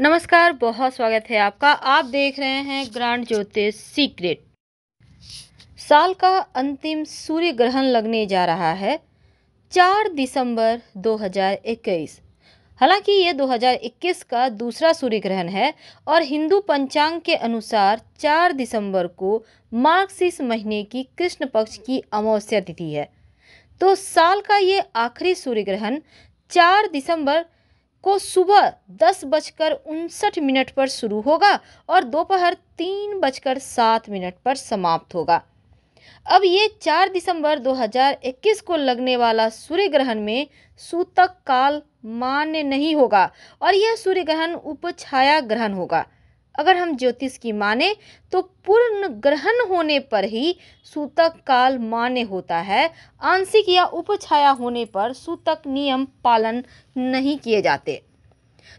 नमस्कार बहुत स्वागत है आपका आप देख रहे हैं ग्रांड ज्योतिष सीक्रेट साल का अंतिम सूर्य ग्रहण लगने जा रहा है 4 दिसंबर 2021 हालांकि ये 2021 का दूसरा सूर्य ग्रहण है और हिंदू पंचांग के अनुसार 4 दिसंबर को मार्क्सिस महीने की कृष्ण पक्ष की अमावस्या तिथि है तो साल का ये आखिरी सूर्य ग्रहण 4 दिसंबर को सुबह दस बजकर उनसठ मिनट पर शुरू होगा और दोपहर तीन बजकर सात मिनट पर समाप्त होगा अब ये 4 दिसंबर 2021 को लगने वाला सूर्य ग्रहण में सूतक काल मान्य नहीं होगा और यह सूर्य ग्रहण उपछाया ग्रहण होगा अगर हम ज्योतिष की माने तो पूर्ण ग्रहण होने पर ही सूतक काल मान्य होता है आंशिक या उपछाया होने पर सूतक नियम पालन नहीं किए जाते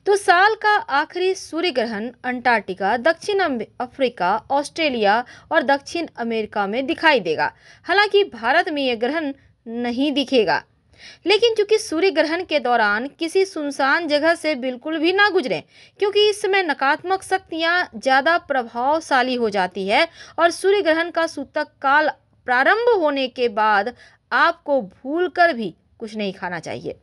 तो साल का आखिरी सूर्य ग्रहण अंटार्कटिका दक्षिण अफ्रीका ऑस्ट्रेलिया और दक्षिण अमेरिका में दिखाई देगा हालांकि भारत में यह ग्रहण नहीं दिखेगा लेकिन चूंकि सूर्य ग्रहण के दौरान किसी सुनसान जगह से बिल्कुल भी ना गुजरें क्योंकि इस समय नकारात्मक शक्तियाँ ज़्यादा प्रभावशाली हो जाती है और सूर्य ग्रहण का सूतक काल प्रारंभ होने के बाद आपको भूल कर भी कुछ नहीं खाना चाहिए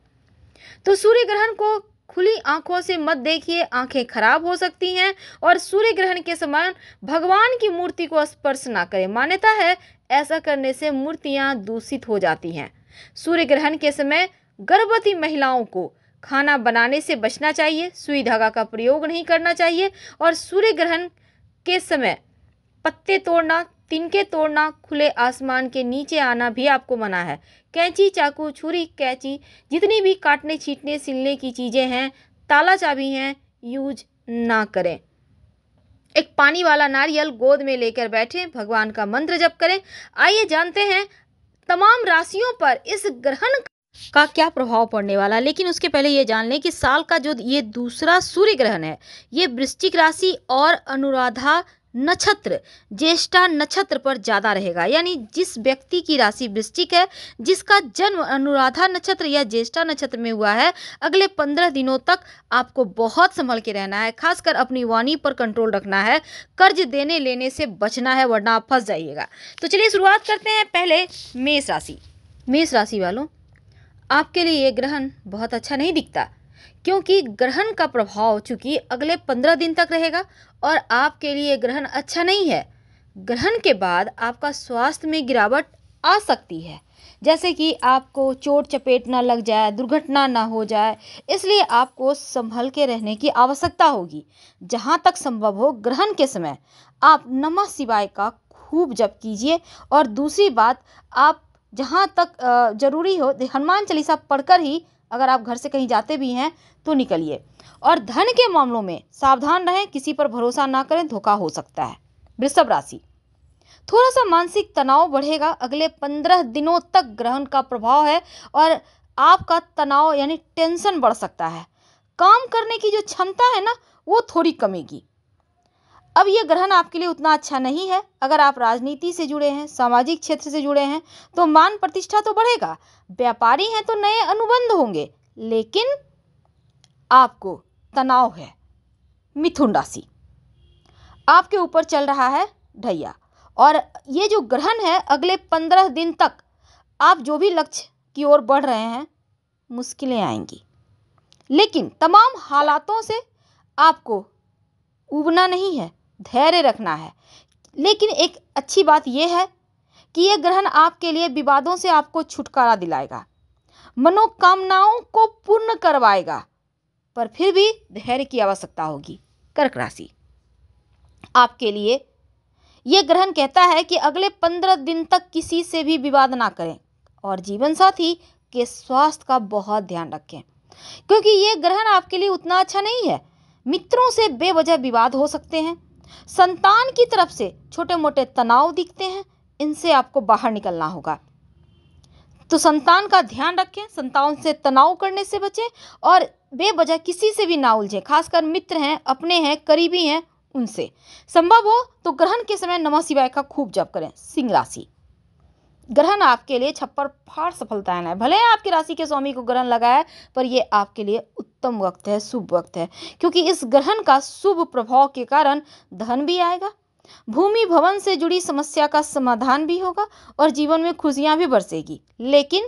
तो सूर्य ग्रहण को खुली आंखों से मत देखिए आंखें खराब हो सकती हैं और सूर्य ग्रहण के समान भगवान की मूर्ति को स्पर्श ना करें मान्यता है ऐसा करने से मूर्तियां दूषित हो जाती हैं सूर्य ग्रहण के समय गर्भवती महिलाओं को खाना बनाने से बचना चाहिए सुई धागा का प्रयोग नहीं करना चाहिए और सूर्य ग्रहण के समय पत्ते तोड़ना तिनके तोड़ना खुले आसमान के नीचे आना भी आपको मना है कैंची चाकू छुरी कैंची जितनी भी काटने छीटने सिलने की चीज़ें हैं ताला चाबी हैं यूज ना करें एक पानी वाला नारियल गोद में लेकर बैठें भगवान का मंत्र जप करें आइए जानते हैं तमाम राशियों पर इस ग्रहण का क्या प्रभाव पड़ने वाला है लेकिन उसके पहले ये जान लें कि साल का जो ये दूसरा सूर्य ग्रहण है ये वृश्चिक राशि और अनुराधा नक्षत्र ज्येष्ठा नक्षत्र पर ज़्यादा रहेगा यानी जिस व्यक्ति की राशि वृश्चिक है जिसका जन्म अनुराधा नक्षत्र या ज्येष्ठा नक्षत्र में हुआ है अगले पंद्रह दिनों तक आपको बहुत संभल के रहना है खासकर अपनी वाणी पर कंट्रोल रखना है कर्ज देने लेने से बचना है वरना आप फंस जाइएगा तो चलिए शुरुआत करते हैं पहले मेष राशि मेष राशि वालों आपके लिए ये ग्रहण बहुत अच्छा नहीं दिखता क्योंकि ग्रहण का प्रभाव चूंकि अगले पंद्रह दिन तक रहेगा और आपके लिए ग्रहण अच्छा नहीं है ग्रहण के बाद आपका स्वास्थ्य में गिरावट आ सकती है जैसे कि आपको चोट चपेट ना लग जाए दुर्घटना ना हो जाए इसलिए आपको संभल के रहने की आवश्यकता होगी जहाँ तक संभव हो ग्रहण के समय आप नमः शिवाय का खूब जप कीजिए और दूसरी बात आप जहाँ तक ज़रूरी हो हनुमान चालीसा पढ़कर ही अगर आप घर से कहीं जाते भी हैं तो निकलिए और धन के मामलों में सावधान रहें किसी पर भरोसा ना करें धोखा हो सकता है वृषभ राशि थोड़ा सा मानसिक तनाव बढ़ेगा अगले पंद्रह दिनों तक ग्रहण का प्रभाव है और आपका तनाव यानी टेंशन बढ़ सकता है काम करने की जो क्षमता है ना वो थोड़ी कमेगी अब ये ग्रहण आपके लिए उतना अच्छा नहीं है अगर आप राजनीति से जुड़े हैं सामाजिक क्षेत्र से जुड़े हैं तो मान प्रतिष्ठा तो बढ़ेगा व्यापारी हैं तो नए अनुबंध होंगे लेकिन आपको तनाव है मिथुन राशि आपके ऊपर चल रहा है ढैया और ये जो ग्रहण है अगले पंद्रह दिन तक आप जो भी लक्ष्य की ओर बढ़ रहे हैं मुश्किलें आएंगी लेकिन तमाम हालातों से आपको उबना नहीं है धैर्य रखना है लेकिन एक अच्छी बात यह है कि यह ग्रहण आपके लिए विवादों से आपको छुटकारा दिलाएगा मनोकामनाओं को पूर्ण करवाएगा पर फिर भी धैर्य की आवश्यकता होगी कर्क राशि आपके लिए यह ग्रहण कहता है कि अगले पंद्रह दिन तक किसी से भी विवाद ना करें और जीवन साथी के स्वास्थ्य का बहुत ध्यान रखें क्योंकि यह ग्रहण आपके लिए उतना अच्छा नहीं है मित्रों से बेवजह विवाद हो सकते हैं संतान की तरफ से छोटे मोटे तनाव दिखते हैं इनसे आपको बाहर निकलना होगा तो संतान का ध्यान रखें संतान से तनाव करने से बचें और बेवजह किसी से भी ना उलझें खासकर मित्र हैं अपने हैं करीबी हैं उनसे संभव हो तो ग्रहण के समय नमः शिवाय का खूब जप करें सिंह राशि ग्रहण आपके लिए छप्पर फाड़ सफलता है भले आपकी राशि के स्वामी को ग्रहण लगाए पर यह आपके लिए उत्तम वक्त है शुभ वक्त है क्योंकि इस ग्रहण का शुभ प्रभाव के कारण धन भी आएगा भूमि भवन से जुड़ी समस्या का समाधान भी होगा और जीवन में खुशियां भी बरसेगी लेकिन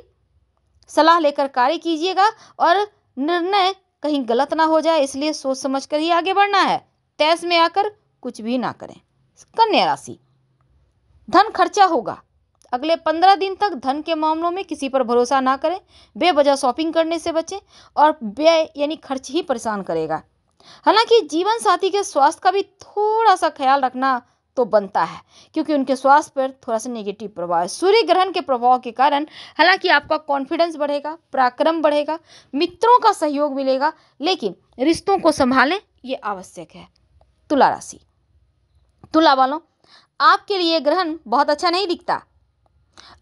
सलाह लेकर कार्य कीजिएगा और निर्णय कहीं गलत ना हो जाए इसलिए सोच समझ कर ही आगे बढ़ना है तैस में आकर कुछ भी ना करें कन्या राशि धन खर्चा होगा अगले पंद्रह दिन तक धन के मामलों में किसी पर भरोसा ना करें बेवजह शॉपिंग करने से बचें और व्यय यानी खर्च ही परेशान करेगा हालांकि जीवन साथी के स्वास्थ्य का भी थोड़ा सा ख्याल रखना तो बनता है क्योंकि उनके स्वास्थ्य पर थोड़ा सा नेगेटिव प्रभाव है सूर्य ग्रहण के प्रभाव के कारण हालांकि आपका कॉन्फिडेंस बढ़ेगा पराक्रम बढ़ेगा मित्रों का सहयोग मिलेगा लेकिन रिश्तों को संभालें ये आवश्यक है तुला राशि तुला वालों आपके लिए ग्रहण बहुत अच्छा नहीं दिखता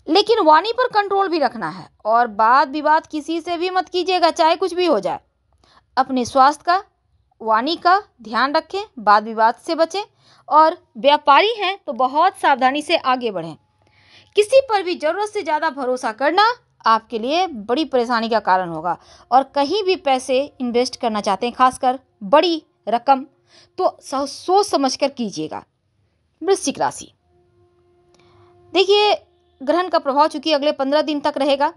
लेकिन वाणी पर कंट्रोल भी रखना है और बात विवाद किसी से भी मत कीजिएगा चाहे कुछ भी हो जाए अपने स्वास्थ्य का वाणी का ध्यान रखें वाद विवाद से बचें और व्यापारी हैं तो बहुत सावधानी से आगे बढ़ें किसी पर भी ज़रूरत से ज़्यादा भरोसा करना आपके लिए बड़ी परेशानी का कारण होगा और कहीं भी पैसे इन्वेस्ट करना चाहते हैं खासकर बड़ी रकम तो सोच समझ कर कीजिएगा वृश्चिक राशि देखिए ग्रहण का प्रभाव चूंकि अगले पंद्रह दिन तक रहेगा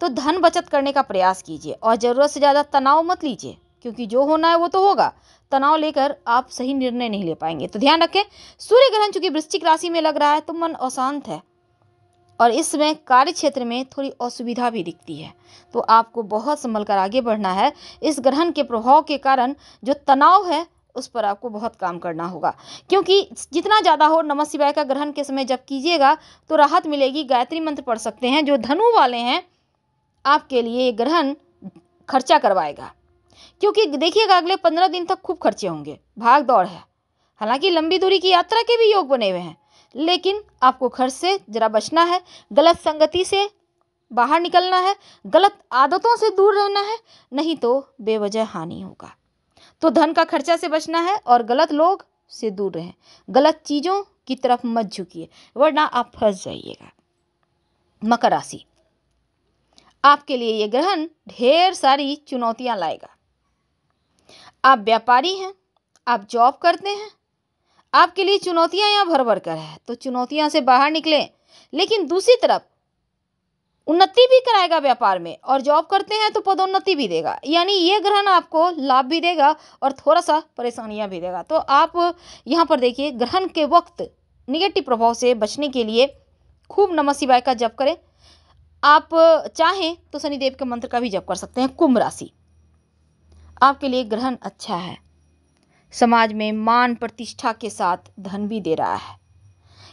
तो धन बचत करने का प्रयास कीजिए और ज़रूरत से ज़्यादा तनाव मत लीजिए क्योंकि जो होना है वो तो होगा तनाव लेकर आप सही निर्णय नहीं ले पाएंगे तो ध्यान रखें सूर्य ग्रहण चूंकि वृश्चिक राशि में लग रहा है तो मन अशांत है और इस समय कार्य क्षेत्र में थोड़ी असुविधा भी दिखती है तो आपको बहुत संभल कर आगे बढ़ना है इस ग्रहण के प्रभाव के कारण जो तनाव है उस पर आपको बहुत काम करना होगा क्योंकि जितना ज़्यादा हो नमः शिवाय का ग्रहण के समय जब कीजिएगा तो राहत मिलेगी गायत्री मंत्र पढ़ सकते हैं जो धनु वाले हैं आपके लिए ये ग्रहण खर्चा करवाएगा क्योंकि देखिएगा अगले पंद्रह दिन तक खूब खर्चे होंगे भाग दौड़ है हालांकि लंबी दूरी की यात्रा के भी योग बने हुए हैं लेकिन आपको खर्च से ज़रा बचना है गलत संगति से बाहर निकलना है गलत आदतों से दूर रहना है नहीं तो बेवजह हानि होगा तो धन का खर्चा से बचना है और गलत लोग से दूर रहें गलत चीज़ों की तरफ मत झुकिए वरना आप फंस जाइएगा मकर राशि आपके लिए ये ग्रहण ढेर सारी चुनौतियां लाएगा आप व्यापारी हैं आप जॉब करते हैं आपके लिए चुनौतियां यहाँ भर भर कर है तो चुनौतियां से बाहर निकलें लेकिन दूसरी तरफ उन्नति भी कराएगा व्यापार में और जॉब करते हैं तो पदोन्नति भी देगा यानी ये ग्रहण आपको लाभ भी देगा और थोड़ा सा परेशानियाँ भी देगा तो आप यहाँ पर देखिए ग्रहण के वक्त निगेटिव प्रभाव से बचने के लिए खूब नमः शिवाय का जप करें आप चाहें तो शनिदेव के मंत्र का भी जप कर सकते हैं कुंभ राशि आपके लिए ग्रहण अच्छा है समाज में मान प्रतिष्ठा के साथ धन भी दे रहा है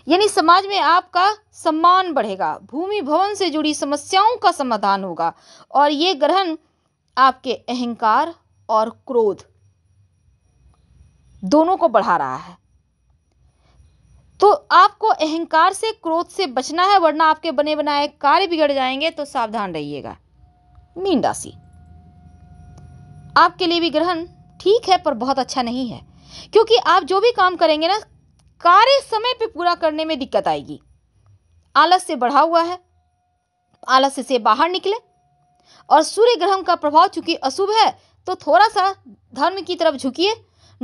यानी समाज में आपका सम्मान बढ़ेगा भूमि भवन से जुड़ी समस्याओं का समाधान होगा और ये ग्रहण आपके अहंकार और क्रोध दोनों को बढ़ा रहा है तो आपको अहंकार से क्रोध से बचना है वरना आपके बने बनाए कार्य बिगड़ जाएंगे तो सावधान रहिएगा मीन राशि आपके लिए भी ग्रहण ठीक है पर बहुत अच्छा नहीं है क्योंकि आप जो भी काम करेंगे ना कार्य समय पे पूरा करने में दिक्कत आएगी आलस से बढ़ा हुआ है आलस्य से बाहर निकले और सूर्य ग्रहण का प्रभाव चूंकि अशुभ है तो थोड़ा सा धर्म की तरफ झुकिए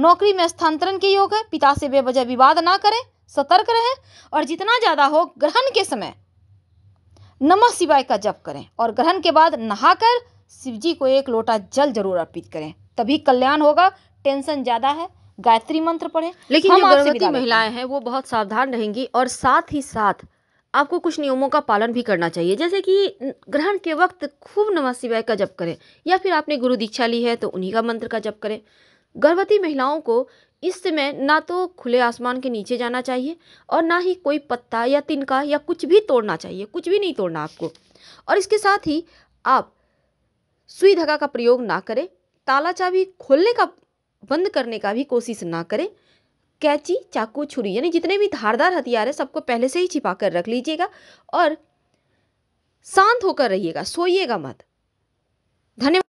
नौकरी में स्थानांतरण के योग है पिता से बेवजह विवाद ना करें सतर्क रहें और जितना ज़्यादा हो ग्रहण के समय नमः शिवाय का जप करें और ग्रहण के बाद नहाकर शिव जी को एक लोटा जल जरूर अर्पित करें तभी कल्याण होगा टेंशन ज़्यादा है गायत्री मंत्र पढ़े लेकिन हम गर्भवती महिलाएं हैं वो बहुत सावधान रहेंगी और साथ ही साथ आपको कुछ नियमों का पालन भी करना चाहिए जैसे कि ग्रहण के वक्त खूब नमा शिवाय का जप करें या फिर आपने गुरु दीक्षा ली है तो उन्हीं का मंत्र का जप करें गर्भवती महिलाओं को इस समय ना तो खुले आसमान के नीचे जाना चाहिए और ना ही कोई पत्ता या तिनका या कुछ भी तोड़ना चाहिए कुछ भी नहीं तोड़ना आपको और इसके साथ ही आप सुई धागा का प्रयोग ना करें ताला चाबी खोलने का बंद करने का भी कोशिश ना करें कैची चाकू छुरी यानी जितने भी धारदार हथियार है सबको पहले से ही छिपा कर रख लीजिएगा और शांत होकर रहिएगा सोइएगा मत धन्यवाद